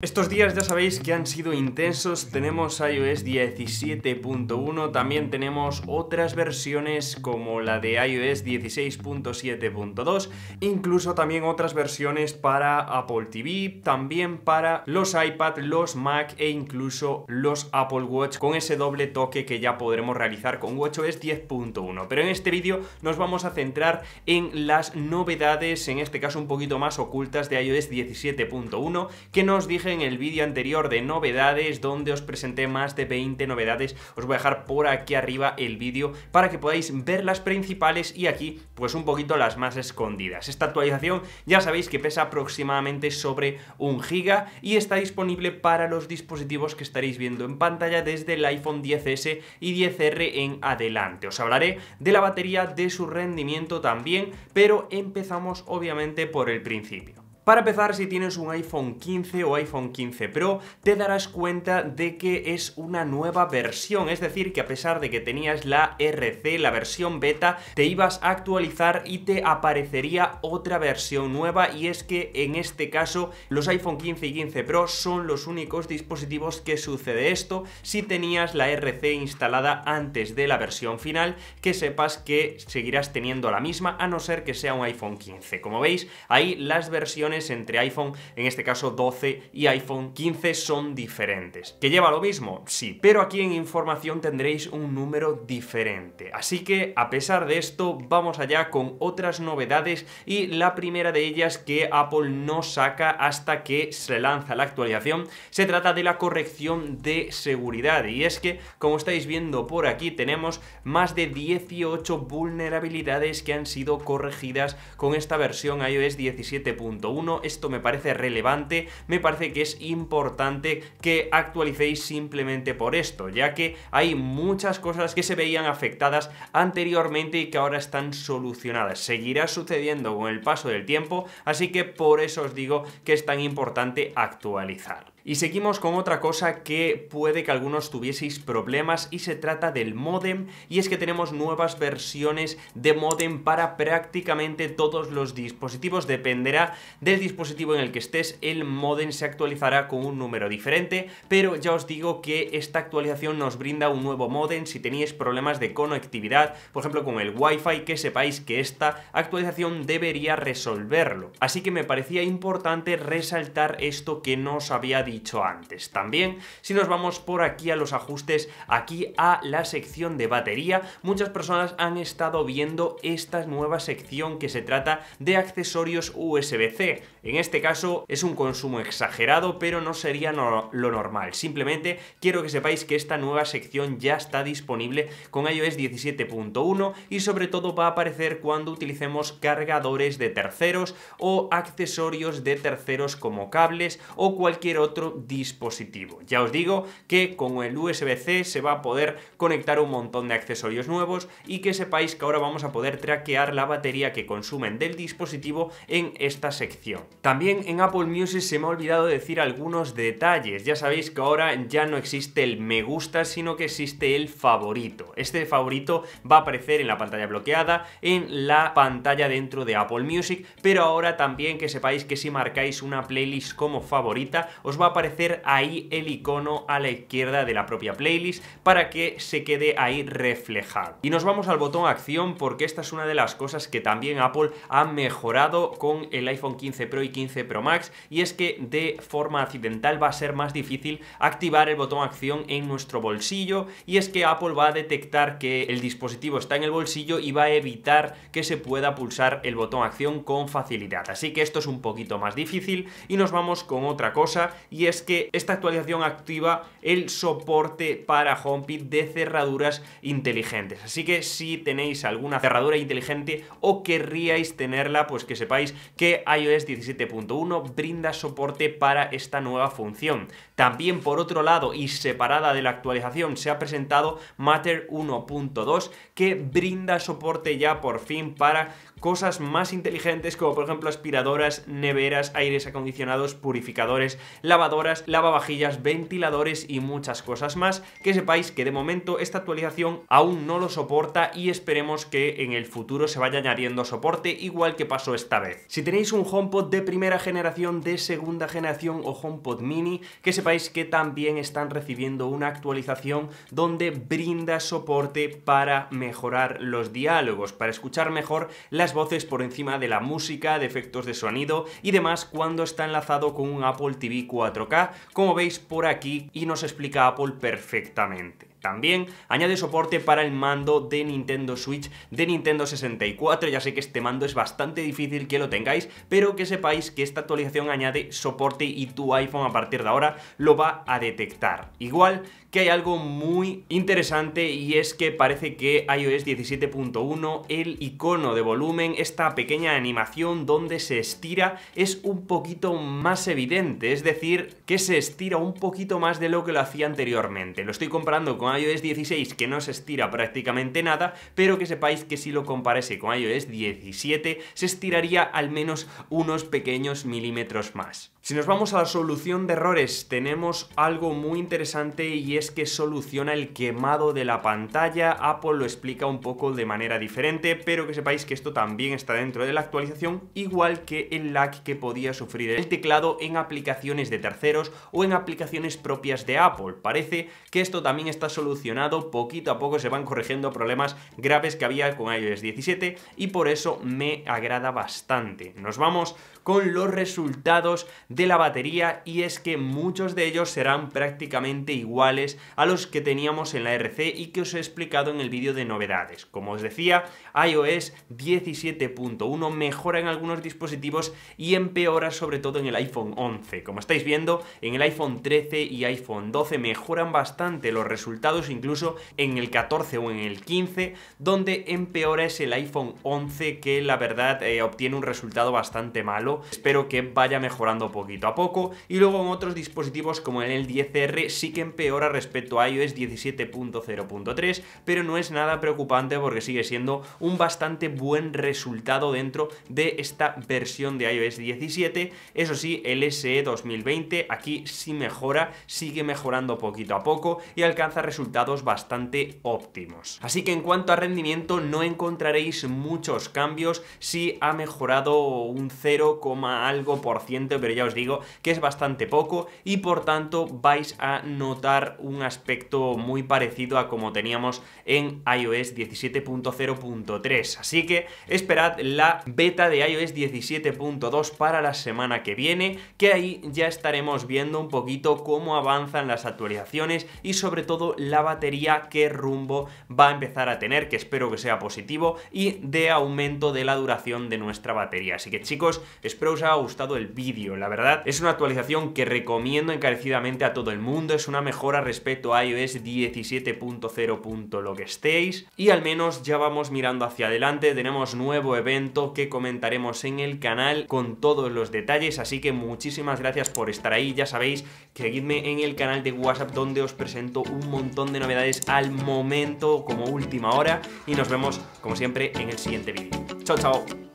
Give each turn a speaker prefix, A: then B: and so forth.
A: Estos días ya sabéis que han sido intensos, tenemos iOS 17.1, también tenemos otras versiones como la de iOS 16.7.2, incluso también otras versiones para Apple TV, también para los iPad, los Mac e incluso los Apple Watch con ese doble toque que ya podremos realizar con WatchOS 10.1. Pero en este vídeo nos vamos a centrar en las novedades, en este caso un poquito más ocultas de iOS 17.1 que nos dije en el vídeo anterior de novedades, donde os presenté más de 20 novedades, os voy a dejar por aquí arriba el vídeo para que podáis ver las principales y aquí pues un poquito las más escondidas. Esta actualización ya sabéis que pesa aproximadamente sobre un giga y está disponible para los dispositivos que estaréis viendo en pantalla desde el iPhone 10S y 10R en adelante. Os hablaré de la batería, de su rendimiento también, pero empezamos obviamente por el principio. Para empezar, si tienes un iPhone 15 o iPhone 15 Pro, te darás cuenta de que es una nueva versión, es decir, que a pesar de que tenías la RC, la versión beta, te ibas a actualizar y te aparecería otra versión nueva y es que en este caso los iPhone 15 y 15 Pro son los únicos dispositivos que sucede esto si tenías la RC instalada antes de la versión final, que sepas que seguirás teniendo la misma a no ser que sea un iPhone 15. Como veis, ahí las versiones entre iPhone, en este caso 12 y iPhone 15 son diferentes. ¿Que lleva lo mismo? Sí, pero aquí en información tendréis un número diferente. Así que a pesar de esto, vamos allá con otras novedades y la primera de ellas que Apple no saca hasta que se lanza la actualización, se trata de la corrección de seguridad y es que, como estáis viendo por aquí, tenemos más de 18 vulnerabilidades que han sido corregidas con esta versión iOS 17.1 esto me parece relevante, me parece que es importante que actualicéis simplemente por esto, ya que hay muchas cosas que se veían afectadas anteriormente y que ahora están solucionadas. Seguirá sucediendo con el paso del tiempo, así que por eso os digo que es tan importante actualizar. Y seguimos con otra cosa que puede que algunos tuvieseis problemas y se trata del modem y es que tenemos nuevas versiones de modem para prácticamente todos los dispositivos, dependerá del dispositivo en el que estés, el modem se actualizará con un número diferente, pero ya os digo que esta actualización nos brinda un nuevo modem si teníais problemas de conectividad, por ejemplo con el wifi, que sepáis que esta actualización debería resolverlo. Así que me parecía importante resaltar esto que no os había dicho antes. También, si nos vamos por aquí a los ajustes, aquí a la sección de batería, muchas personas han estado viendo esta nueva sección que se trata de accesorios USB-C. En este caso es un consumo exagerado, pero no sería lo normal. Simplemente quiero que sepáis que esta nueva sección ya está disponible con iOS 17.1 y sobre todo va a aparecer cuando utilicemos cargadores de terceros o accesorios de terceros como cables o cualquier otro dispositivo. Ya os digo que con el USB-C se va a poder conectar un montón de accesorios nuevos y que sepáis que ahora vamos a poder traquear la batería que consumen del dispositivo en esta sección. También en Apple Music se me ha olvidado decir algunos detalles. Ya sabéis que ahora ya no existe el me gusta, sino que existe el favorito. Este favorito va a aparecer en la pantalla bloqueada, en la pantalla dentro de Apple Music, pero ahora también que sepáis que si marcáis una playlist como favorita, os va aparecer ahí el icono a la izquierda de la propia playlist para que se quede ahí reflejado. Y nos vamos al botón acción porque esta es una de las cosas que también Apple ha mejorado con el iPhone 15 Pro y 15 Pro Max y es que de forma accidental va a ser más difícil activar el botón acción en nuestro bolsillo y es que Apple va a detectar que el dispositivo está en el bolsillo y va a evitar que se pueda pulsar el botón acción con facilidad. Así que esto es un poquito más difícil y nos vamos con otra cosa y es que esta actualización activa el soporte para HomeKit de cerraduras inteligentes. Así que si tenéis alguna cerradura inteligente o querríais tenerla, pues que sepáis que iOS 17.1 brinda soporte para esta nueva función. También por otro lado y separada de la actualización se ha presentado Matter 1.2 que brinda soporte ya por fin para cosas más inteligentes como por ejemplo aspiradoras, neveras, aires acondicionados, purificadores, lavadoras lavavajillas, ventiladores y muchas cosas más, que sepáis que de momento esta actualización aún no lo soporta y esperemos que en el futuro se vaya añadiendo soporte igual que pasó esta vez. Si tenéis un HomePod de primera generación, de segunda generación o HomePod mini, que sepáis que también están recibiendo una actualización donde brinda soporte para mejorar los diálogos, para escuchar mejor las voces por encima de la música, de efectos de sonido y demás cuando está enlazado con un Apple TV 4 como veis por aquí, y nos explica Apple perfectamente. También añade soporte para el mando de Nintendo Switch de Nintendo 64, ya sé que este mando es bastante difícil que lo tengáis, pero que sepáis que esta actualización añade soporte y tu iPhone a partir de ahora lo va a detectar. Igual que hay algo muy interesante y es que parece que iOS 17.1, el icono de volumen, esta pequeña animación donde se estira, es un poquito más evidente, es decir, que se estira un poquito más de lo que lo hacía anteriormente. Lo estoy comparando con iOS 16 que no se estira prácticamente nada, pero que sepáis que si lo comparase con iOS 17 se estiraría al menos unos pequeños milímetros más. Si nos vamos a la solución de errores, tenemos algo muy interesante y es que soluciona el quemado de la pantalla. Apple lo explica un poco de manera diferente, pero que sepáis que esto también está dentro de la actualización, igual que el lag que podía sufrir el teclado en aplicaciones de terceros o en aplicaciones propias de Apple. Parece que esto también está solucionado poquito a poco, se van corrigiendo problemas graves que había con iOS 17 y por eso me agrada bastante. Nos vamos con los resultados de la batería y es que muchos de ellos serán prácticamente iguales a los que teníamos en la RC y que os he explicado en el vídeo de novedades. Como os decía, iOS 17.1 mejora en algunos dispositivos y empeora sobre todo en el iPhone 11. Como estáis viendo, en el iPhone 13 y iPhone 12 mejoran bastante los resultados, incluso en el 14 o en el 15, donde empeora es el iPhone 11 que la verdad eh, obtiene un resultado bastante malo espero que vaya mejorando poquito a poco. Y luego en otros dispositivos como en el 10R sí que empeora respecto a iOS 17.0.3, pero no es nada preocupante porque sigue siendo un bastante buen resultado dentro de esta versión de iOS 17. Eso sí, el SE 2020 aquí sí mejora, sigue mejorando poquito a poco y alcanza resultados bastante óptimos. Así que en cuanto a rendimiento no encontraréis muchos cambios, sí ha mejorado un 0, algo por ciento, pero ya os digo que es bastante poco y por tanto vais a notar un aspecto muy parecido a como teníamos en iOS 17.0.3. Así que esperad la beta de iOS 17.2 para la semana que viene, que ahí ya estaremos viendo un poquito cómo avanzan las actualizaciones y sobre todo la batería, que rumbo va a empezar a tener, que espero que sea positivo, y de aumento de la duración de nuestra batería. Así que chicos, Espero os haya gustado el vídeo, la verdad. Es una actualización que recomiendo encarecidamente a todo el mundo, es una mejora respecto a iOS 17.0. lo que estéis. Y al menos ya vamos mirando hacia adelante, tenemos nuevo evento que comentaremos en el canal con todos los detalles, así que muchísimas gracias por estar ahí, ya sabéis, seguidme en el canal de WhatsApp donde os presento un montón de novedades al momento como última hora y nos vemos como siempre en el siguiente vídeo. Chao, chao.